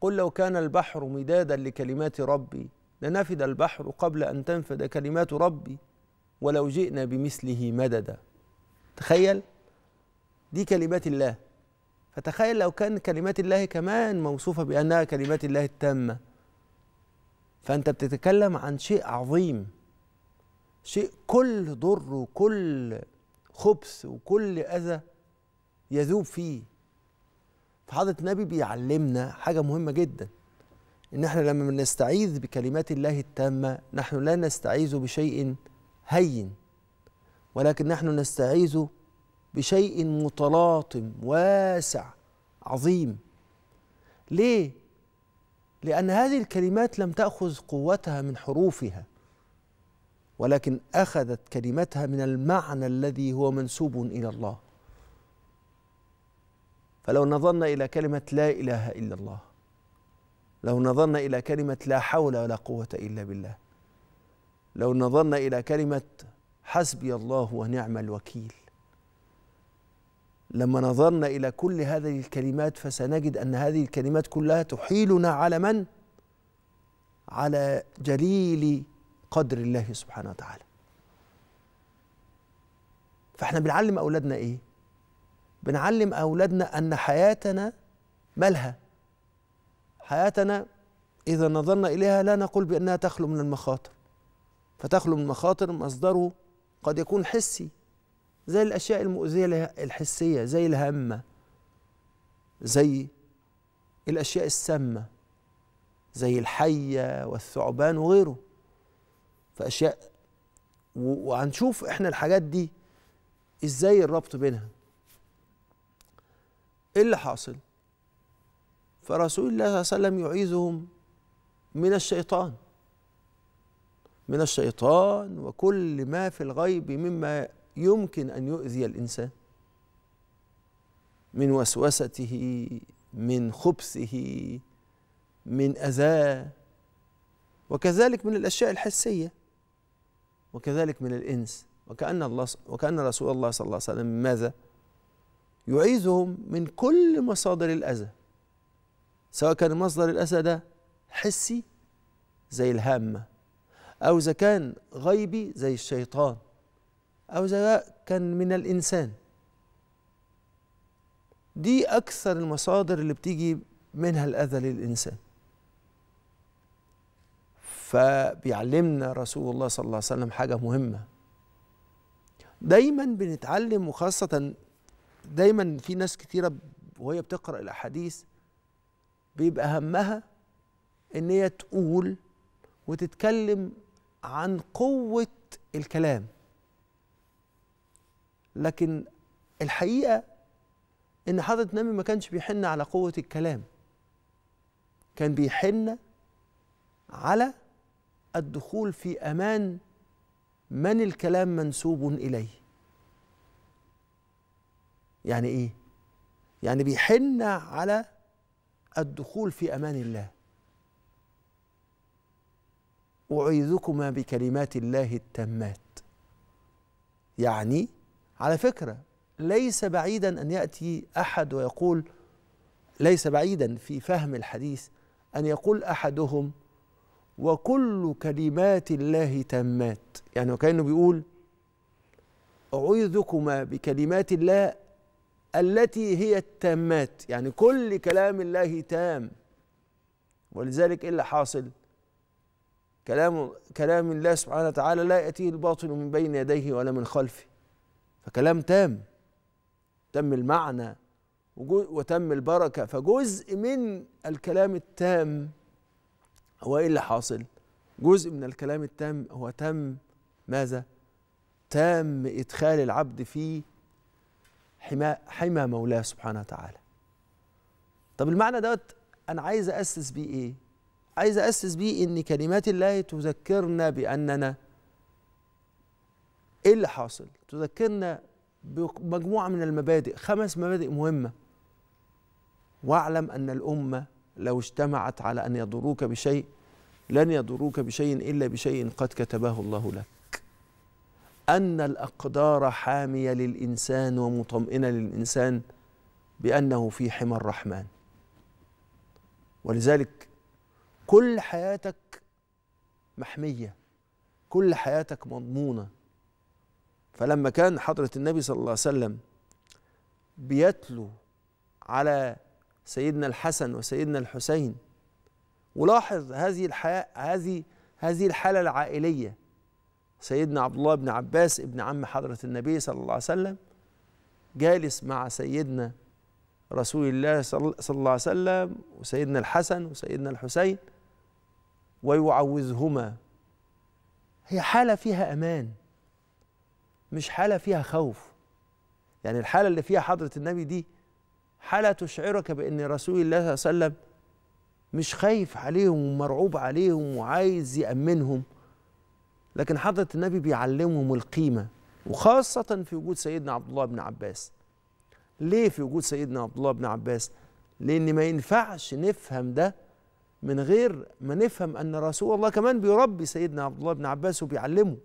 قل لو كان البحر مدادا لكلمات ربي لنفد البحر قبل أن تنفد كلمات ربي ولو جئنا بمثله مددا تخيل دي كلمات الله فتخيل لو كان كلمات الله كمان موصوفة بأنها كلمات الله التامة فأنت بتتكلم عن شيء عظيم شيء كل ضر وكل خبث وكل أذى يذوب فيه فحضرة النبي بيعلمنا حاجة مهمة جدا إن إحنا لما بنستعيذ بكلمات الله التامة نحن لا نستعيذ بشيء هين ولكن نحن نستعيذ بشيء متلاطم واسع عظيم ليه؟ لأن هذه الكلمات لم تأخذ قوتها من حروفها ولكن أخذت كلمتها من المعنى الذي هو منسوب إلى الله فلو نظرنا إلى كلمة لا إله إلا الله لو نظرنا إلى كلمة لا حول ولا قوة إلا بالله لو نظرنا إلى كلمة حسبي الله ونعم الوكيل لما نظرنا إلى كل هذه الكلمات فسنجد أن هذه الكلمات كلها تحيلنا على من؟ على جليل قدر الله سبحانه وتعالى فاحنا بنعلم أولادنا إيه؟ بنعلم أولادنا أن حياتنا مالها حياتنا إذا نظرنا إليها لا نقول بأنها تخلو من المخاطر فتخلو من المخاطر مصدره قد يكون حسي زي الأشياء المؤذية الحسية زي الهمة زي الأشياء السامة زي الحية والثعبان وغيره فأشياء وهنشوف احنا الحاجات دي ازاي الربط بينها ايه اللي حاصل فرسول الله صلى الله عليه وسلم يعيذهم من الشيطان من الشيطان وكل ما في الغيب مما يمكن ان يؤذي الانسان من وسوسته من خبثه من اذاه وكذلك من الاشياء الحسيه وكذلك من الانس وكان الله وكان رسول الله صلى الله عليه وسلم ماذا؟ يعيذهم من كل مصادر الأذى سواء كان مصدر الأذى ده حسي زي الهامة أو إذا كان غيبي زي الشيطان أو إذا كان من الإنسان دي أكثر المصادر اللي بتيجي منها الأذى للإنسان فبيعلمنا رسول الله صلى الله عليه وسلم حاجة مهمة دايما بنتعلم وخاصة دايما في ناس كتيره وهي بتقرا الاحاديث بيبقى همها ان هي تقول وتتكلم عن قوه الكلام لكن الحقيقه ان حضره النبي ما كانش بيحن على قوه الكلام كان بيحن على الدخول في امان من الكلام منسوب اليه يعني ايه يعني بيحن على الدخول في امان الله اعيذكما بكلمات الله التامات يعني على فكره ليس بعيدا ان ياتي احد ويقول ليس بعيدا في فهم الحديث ان يقول احدهم وكل كلمات الله تامات يعني وكانه بيقول اعوذكما بكلمات الله التي هي التامات يعني كل كلام الله تام ولذلك ايه اللي حاصل كلام كلام الله سبحانه وتعالى لا يأتيه الباطل من بين يديه ولا من خلفه فكلام تام تم المعنى وتم البركة فجزء من الكلام التام هو ايه اللي حاصل جزء من الكلام التام هو تم ماذا تام إدخال العبد في حمى حمى مولاه سبحانه وتعالى طب المعنى دوت انا عايز اسس بيه ايه عايز اسس بيه ان كلمات الله تذكرنا باننا ايه اللي حاصل تذكرنا بمجموعه من المبادئ خمس مبادئ مهمه واعلم ان الامه لو اجتمعت على ان يضروك بشيء لن يضروك بشيء الا بشيء قد كتبه الله لك أن الأقدار حامية للإنسان ومطمئنة للإنسان بأنه في حمى الرحمن ولذلك كل حياتك محمية كل حياتك مضمونة فلما كان حضرة النبي صلى الله عليه وسلم بيتلو على سيدنا الحسن وسيدنا الحسين ولاحظ هذه الحياة هذه هذه الحالة العائلية سيدنا عبد الله بن عباس ابن عم حضرة النبي صلى الله عليه وسلم جالس مع سيدنا رسول الله صلى الله عليه وسلم وسيدنا الحسن وسيدنا الحسين ويعوزهما هي حالة فيها أمان مش حالة فيها خوف يعني الحالة اللي فيها حضرة النبي دي حالة تشعرك بأن رسول الله صلى الله عليه وسلم مش خايف عليهم ومرعوب عليهم وعايز يأمنهم لكن حضرة النبي بيعلمهم القيمة وخاصة في وجود سيدنا عبد الله بن عباس ليه في وجود سيدنا عبد الله بن عباس لأن ما ينفعش نفهم ده من غير ما نفهم أن رسول الله كمان بيربي سيدنا عبد الله بن عباس وبيعلمه